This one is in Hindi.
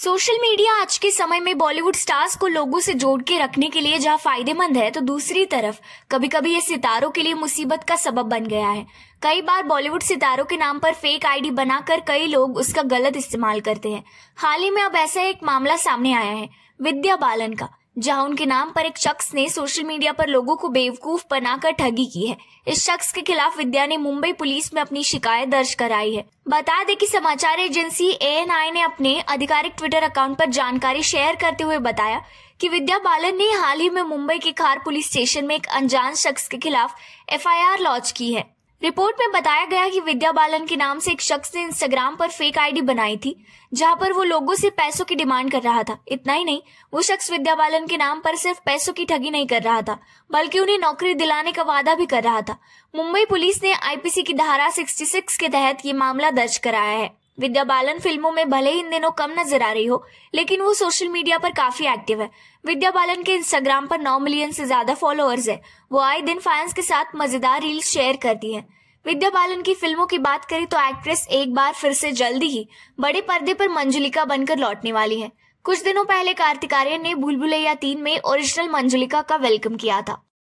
सोशल मीडिया आज के समय में बॉलीवुड स्टार्स को लोगों से जोड़ के रखने के लिए जहां फायदेमंद है तो दूसरी तरफ कभी कभी ये सितारों के लिए मुसीबत का सबब बन गया है कई बार बॉलीवुड सितारों के नाम पर फेक आईडी बनाकर कई लोग उसका गलत इस्तेमाल करते हैं हाल ही में अब ऐसा एक मामला सामने आया है विद्या बालन का जहां उनके नाम पर एक शख्स ने सोशल मीडिया पर लोगों को बेवकूफ बनाकर ठगी की है इस शख्स के खिलाफ विद्या ने मुंबई पुलिस में अपनी शिकायत दर्ज कराई है बता दें कि समाचार एजेंसी ए ने अपने आधिकारिक ट्विटर अकाउंट पर जानकारी शेयर करते हुए बताया कि विद्या बालन ने हाल ही में मुंबई के खार पुलिस स्टेशन में एक अनजान शख्स के खिलाफ एफ लॉन्च की है रिपोर्ट में बताया गया कि विद्या बालन के नाम से एक शख्स ने इंस्टाग्राम पर फेक आईडी बनाई थी जहां पर वो लोगों से पैसों की डिमांड कर रहा था इतना ही नहीं वो शख्स विद्या बालन के नाम पर सिर्फ पैसों की ठगी नहीं कर रहा था बल्कि उन्हें नौकरी दिलाने का वादा भी कर रहा था मुंबई पुलिस ने आईपीसी की धारा 66 के तहत ये मामला दर्ज कराया है विद्या बालन फिल्मों में भले ही इन दिनों कम नजर आ रही हो लेकिन वो सोशल मीडिया पर काफी एक्टिव है विद्या बालन के इंस्टाग्राम पर 9 मिलियन से ज्यादा फॉलोअर्स है वो आए दिन फैंस के साथ मजेदार रील्स शेयर करती है विद्या बालन की फिल्मों की बात करें तो एक्ट्रेस एक बार फिर से जल्दी ही बड़े पर्दे पर मंजुलिका बनकर लौटने वाली है कुछ दिनों पहले कार्तिक आर्यन ने भूल भुलैया तीन में ओरिजिनल मंजुलिका का वेलकम किया था